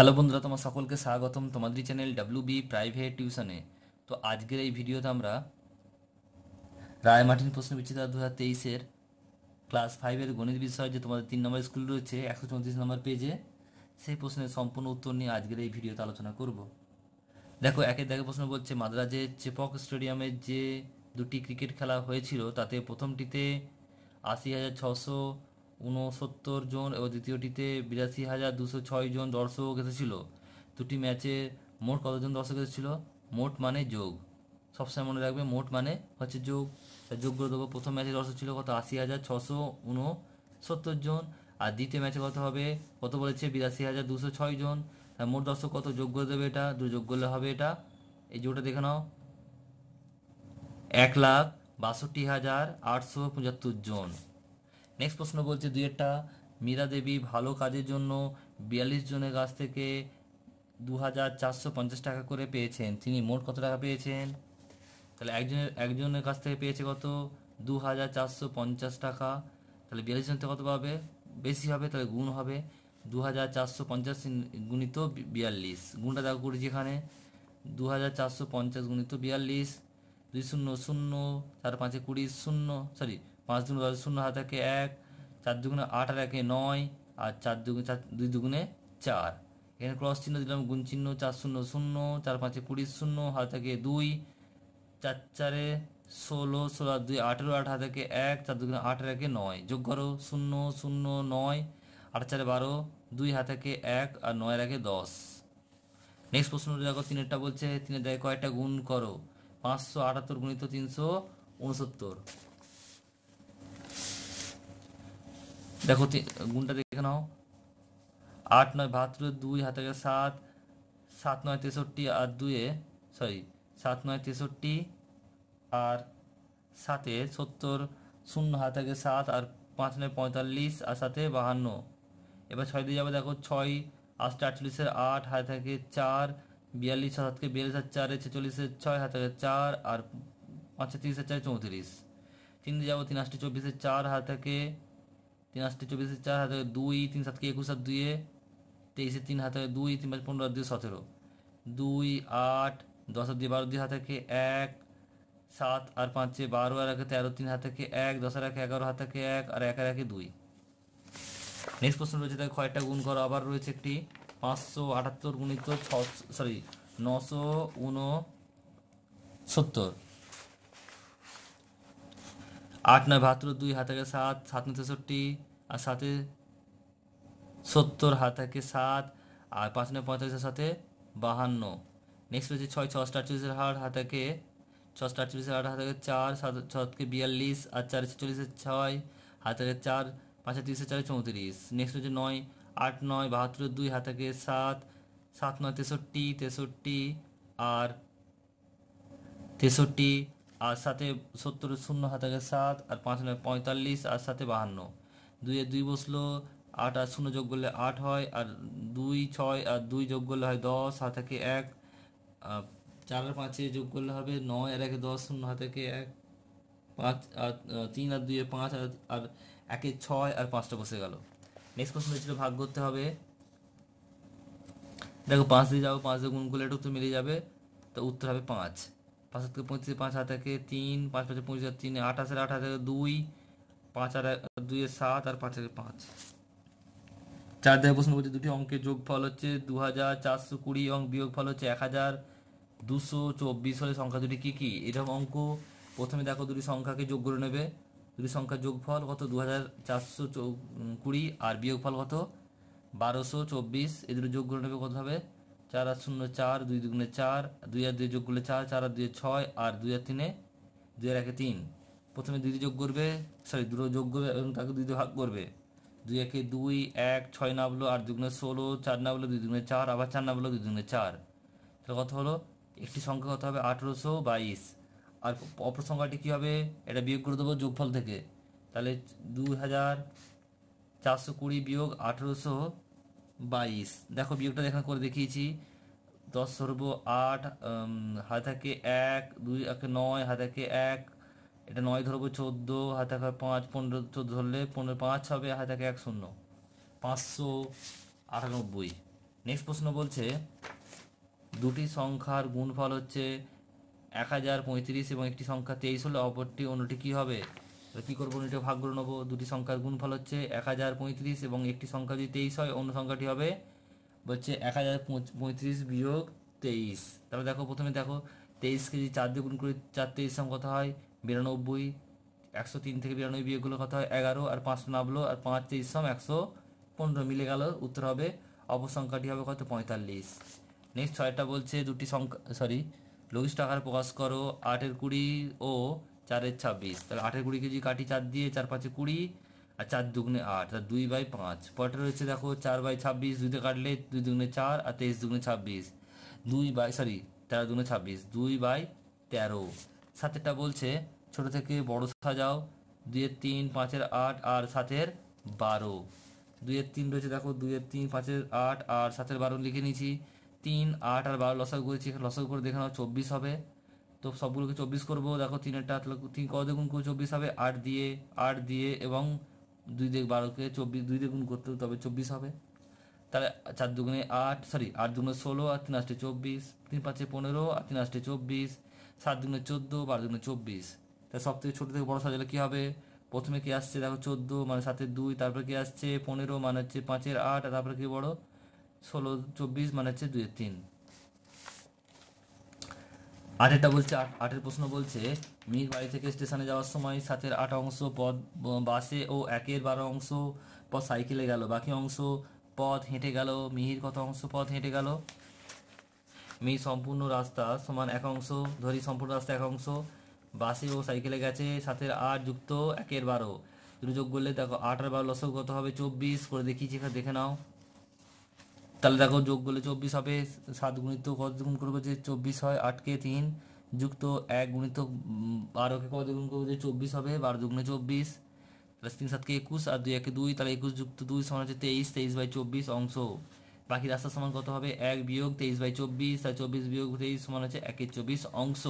hello বন্ধুরা তোমার সকলকে স্বাগতম তোমাদের চ্যানেল ডাব্লিউ বি প্রাইভেট টিউশনে তো আজকের এই ভিডিওতে আমরা রায় মার্টিন প্রশ্ন বিচিতা দু হাজার তেইশের ক্লাস ফাইভের গণিত বিষয় যে তোমাদের তিন নম্বর স্কুল রয়েছে একশো চৌত্রিশ নম্বর পেজে সেই প্রশ্নের সম্পূর্ণ উত্তর নিয়ে আজকের এই ভিডিওতে আলোচনা করব দেখো একের দেখে প্রশ্ন বলছে মাদ্রাজে চেপক স্টেডিয়ামের যে দুটি ক্রিকেট খেলা হয়েছিল তাতে প্রথমটিতে আশি হাজার ছশো উনসত্তর জন এবং দ্বিতীয়টিতে বিরাশি হাজার দুশো ছয় জন দর্শক এসেছিল দুটি ম্যাচে মোট কতজন দর্শক এসেছিল মোট মানে যোগ সবসময় মনে রাখবে মোট মানে হচ্ছে যোগ যোগ করে দেবো প্রথম ম্যাচে দর্শক ছিল কত আশি হাজার ছশো উনসত্তর জন আর দ্বিতীয় ম্যাচে কত হবে কত বলেছে বিরাশি হাজার দুশো ছয় জন মোট দর্শক কত যোগ করে দেবে এটা দু যোগ করলে হবে এটা এই যোগটা দেখে নাও এক লাখ বাষট্টি হাজার আটশো পঁচাত্তর জন নেক্সট প্রশ্ন বলছে একটা মীরা দেবী ভালো কাজের জন্য বিয়াল্লিশ জনের কাছ থেকে দু হাজার চারশো পঞ্চাশ টাকা করে পেয়েছেন তিনি মোট কত টাকা পেয়েছেন তাহলে একজনের একজনের কাছ থেকে পেয়েছে কত দু হাজার চারশো পঞ্চাশ টাকা তাহলে বিয়াল্লিশ জন থেকে কত পাবে বেশি হবে তাহলে গুণ হবে দু হাজার চারশো পঞ্চাশ গুণিত বিয়াল্লিশ গুণটা দেখো করেছি এখানে দু হাজার চারশো পঞ্চাশ গুণিত বিয়াল্লিশ দুই শূন্য শূন্য চার পাঁচে কুড়ি শূন্য সরি পাঁচ দুগুণ দশ শূন্য হাত একে এক চার দুগুণে আট আর একে নয় আর চার দুগুণে চার দুই দুগুণে চার এখানে ক্রস চিহ্ন দিলাম গুণ চিহ্ন চার শূন্য শূন্য চার পাঁচে কুড়ি শূন্য হাত থেকে দুই চার চারে ষোলো ষোলো আর দুই আঠেরো আট হাত থেকে এক চার দুগুণে আট আর একে নয় যোগ করো শূন্য শূন্য নয় আট চারে বারো দুই হাত থেকে এক আর নয় একে দশ নেক্সট প্রশ্ন দেখো তিনেরটা বলছে তিনের দেয় কয়টা গুণ করো পাঁচশো আটাত্তর গুণিত তিনশো উনসত্তর দেখো গুণটা দেখে নাও আট নয় বাহাত্তর দুই হাতে গেছে সাত সাত নয় তেষট্টি আর দুয়ে সরি সাত নয় তেষট্টি আর সাতে সত্তর শূন্য হাতে সাত আর পাঁচ নয় পঁয়তাল্লিশ আর সাথে বাহান্ন এবার ছয় দিয়ে যাবে দেখো ছয় আটটা আটচল্লিশের আট হাতে থাকে চার বিয়াল্লিশ সাতকে বিয়াল্লিশ আর চারে ছেচল্লিশের ছয় হাতে থাকে চার আর পাঁচে তিরিশের চার চৌত্রিশ তিন দিয়ে যাবো তিন আটটি চব্বিশের চার হাতে থাকে তিন আটটি চব্বিশে চার হাতে দুই তিন সাতকে একুশ আর দুইয়ে তেইশে তিন হাতে দুই তিন পাঁচ পনেরো আর দুই সতেরো দুই আট দশ আর দুই বারো দুই হাতে থেকে এক সাত আর পাঁচে বারো আর একে তেরো তিন হাতে থেকে এক দশ আর একে এগারো হাতে থেকে এক আর এক আর একে দুই নেক্সট প্রশ্ন রয়েছে তাকে কয়েকটা গুণ করা আবার রয়েছে একটি পাঁচশো আটাত্তর গুণিত ছ সরি নশো উন সত্তর আট নয় বাহাত্তর দুই হাতাকে সাত সাত নয় তেষট্টি আর সাথে সত্তর হাতাকে সাত আর পাঁচ নয় পঁয়তাল্লিশের সাথে বাহান্ন নেক্সট রয়েছে ছয় ছশো আটচল্লিশের হাট হাতাকে ছশো আটচল্লিশের হাট হাতাকে চার সাত ছকে বিয়াল্লিশ আর চার ছেচল্লিশের ছয় হাতাকে চার পাঁচে তিরিশের চার চৌত্রিশ নেক্সট হচ্ছে নয় আট নয় বাহাত্তর দুই হাতাকে সাত সাত নয় তেষট্টি তেষট্টি আর তেষট্টি আর সাথে সত্তর শূন্য হাত থাকে সাত আর পাঁচ নয় পঁয়তাল্লিশ আর সাথে বাহান্ন দুইয়ে দুই বসলো আট আর শূন্য যোগ করলে আট হয় আর দুই ছয় আর দুই যোগ করলে হয় দশ হাত থেকে এক চার আর পাঁচে যোগ করলে হবে নয় আর একে দশ শূন্য হাত থেকে এক পাঁচ আর তিন আর দুইয়ে পাঁচ আর আর একে ছয় আর পাঁচটা বসে গেল নেক্সট প্রশ্ন ছিল ভাগ করতে হবে দেখো পাঁচ দিয়ে যাবো পাঁচ দিয়ে গুণ করলে একটু তো মিলে যাবে তো উত্তর হবে পাঁচ পাঁচ থেকে পঁয়ত্রিশ পাঁচ থেকে তিন পাঁচ পাঁচ পঁচিশ হাজার তিন আঠাশের আট হাজার দুই পাঁচ আর দুই সাত আর পাঁচ হাজার পাঁচ চার দেয় প্রশ্ন করছে দুটি অঙ্কের যোগফল হচ্ছে দু হাজার চারশো কুড়ি এবং ফল হচ্ছে এক হাজার দুশো চব্বিশ হলে সংখ্যা দুটি কী কী এরকম অঙ্ক প্রথমে দেখো দুটি সংখ্যাকে যোগ করে নেবে দুটি সংখ্যার যোগফল কত দু হাজার চারশো কুড়ি আর বিয়োগফল কত বারোশো চব্বিশ এ দুটো যোগ করে নেবে কত হবে চার আর শূন্য চার দুই দুগুণে চার দুই আর দুই যোগ করলে চার চার আর দুই ছয় আর দুই আর তিনে দুই আর একে তিন প্রথমে দুই যোগ করবে সরি দুটো যোগ করবে এবং তাকে দুই ভাগ করবে দুই একে দুই এক ছয় না বলো আর দুগুণে ষোলো চার না বলো দুই দুগুণে চার আবার চার না বলো দুই দুগুণে চার তাহলে কথা হলো একটি সংখ্যা কত হবে আঠেরোশো বাইশ আর অপর সংখ্যাটি কী হবে এটা বিয়োগ করে দেবো যোগফল থেকে তাহলে দুই হাজার চারশো কুড়ি বিয়োগ আঠেরোশো বাইশ দেখো বিয়োগটা এখানে করে দেখিয়েছি দশ সর্ব আট থাকে এক দুই একে নয় থাকে এক এটা নয় ধরব চোদ্দো হাতে হাতাকে পাঁচ পনেরো চোদ্দো ধরলে পনেরো পাঁচ হবে থাকে এক শূন্য পাঁচশো আটানব্বই নেক্সট প্রশ্ন বলছে দুটি সংখ্যার গুণফল হচ্ছে এক হাজার পঁয়ত্রিশ এবং একটি সংখ্যা তেইশ হলে অপরটি অন্যটি কী হবে কি করবো দুটো ভাগ করে নেবো দুটি সংখ্যার গুণফল হচ্ছে এক হাজার পঁয়ত্রিশ এবং একটি সংখ্যা যদি তেইশ হয় অন্য সংখ্যাটি হবে হচ্ছে এক হাজার পঁয়ত্রিশ বিয়োগ তেইশ তাহলে দেখো প্রথমে দেখো তেইশ যদি চার দিয়ে গুণ করে চার তেইশ সম কথা হয় বিরানব্বই একশো তিন থেকে বিরানব্বই বিয়োগগুলো কথা হয় এগারো আর পাঁচ নামলো আর পাঁচ তেইশ সম একশো পনেরো মিলে গেল উত্তর হবে অপসংখ্যাটি হবে কত পঁয়তাল্লিশ নেক্সট ছয়টা বলছে দুটি সংখ্যা সরি লঘিষ্ঠ আকার প্রকাশ করো আটের কুড়ি ও চারের ছাব্বিশ তাহলে আটের কুড়ি কেজি কাটি চার দিয়ে চার পাঁচে কুড়ি আর চার দুগুণে আট তার দুই বাই পাঁচ পরটা রয়েছে দেখো চার বাই ছাব্বিশ দুইতে কাটলে দুই দুগুনে চার আর তেইশ দুগুনে ছাব্বিশ দুই বাই সরি তেরো দুগুনে ছাব্বিশ দুই বাই তেরো সাতেরটা বলছে ছোট থেকে বড় সাজাও দুইয়ের তিন পাঁচের আট আর সাতের বারো দুইয়ের তিন রয়েছে দেখো দুইয়ের তিন পাঁচের আট আর সাতের বারো লিখে নিয়েছি তিন আট আর বারো লসাগু করেছি লসাগু করে দেখে নাও চব্বিশ হবে তো সবগুলোকে চব্বিশ করবো দেখো তিনের আট তিন ক দেখুন চব্বিশ হবে আট দিয়ে আট দিয়ে এবং দুই দিয়ে বারোকে চব্বিশ দুই দিয়ে করতে তবে চব্বিশ হবে তাহলে চার দুগুণে আট সরি আট দুগুণে ষোলো আর তিন আষ্টে চব্বিশ তিন পাঁচে পনেরো আর তিন আষ্টে চব্বিশ সাত দুগুণে চোদ্দো বারো দুগুণে চব্বিশ তাহলে সব থেকে ছোটো থেকে বড়ো সাজালে কী হবে প্রথমে কী আসছে দেখো চোদ্দো মানে সাতের দুই তারপরে কী আসছে পনেরো মানে হচ্ছে পাঁচের আট আর তারপরে কী বড়ো ষোলো চব্বিশ মানে হচ্ছে দুইয়ের তিন আটেরটা বলছে আটের প্রশ্ন বলছে মির বাড়ি থেকে স্টেশনে যাওয়ার সময় সাতের আট অংশ পথ বাসে ও একের বারো অংশ পথ সাইকেলে গেল বাকি অংশ পথ হেঁটে গেল মিহির কত অংশ পথ হেঁটে গেল মিহির সম্পূর্ণ রাস্তা সমান এক অংশ ধরি সম্পূর্ণ রাস্তা এক অংশ বাসে ও সাইকেলে গেছে সাতের আট যুক্ত একের বারো দুটো যোগ করলে দেখো আট আর বারো লসক কত হবে চব্বিশ করে দেখি যেখানে দেখে নাও তাহলে দেখো যোগ করলে চব্বিশ হবে সাত গুণিত কত গুণ করবো যে চব্বিশ হয় আটকে তিন যুক্ত এক গুণিত বারোকে কত গুণ করবো যে চব্বিশ হবে বারো দুগুণে চব্বিশ প্লাস তিন সাতকে একুশ আর দুই একে দুই তাহলে একুশ যুক্ত দুই সমান হচ্ছে তেইশ তেইশ বাই চব্বিশ অংশ বাকি রাস্তার সমান কত হবে এক বিয়োগ তেইশ বাই চব্বিশ আর চব্বিশ বিয়োগ তেইশ সমান হচ্ছে একের চব্বিশ অংশ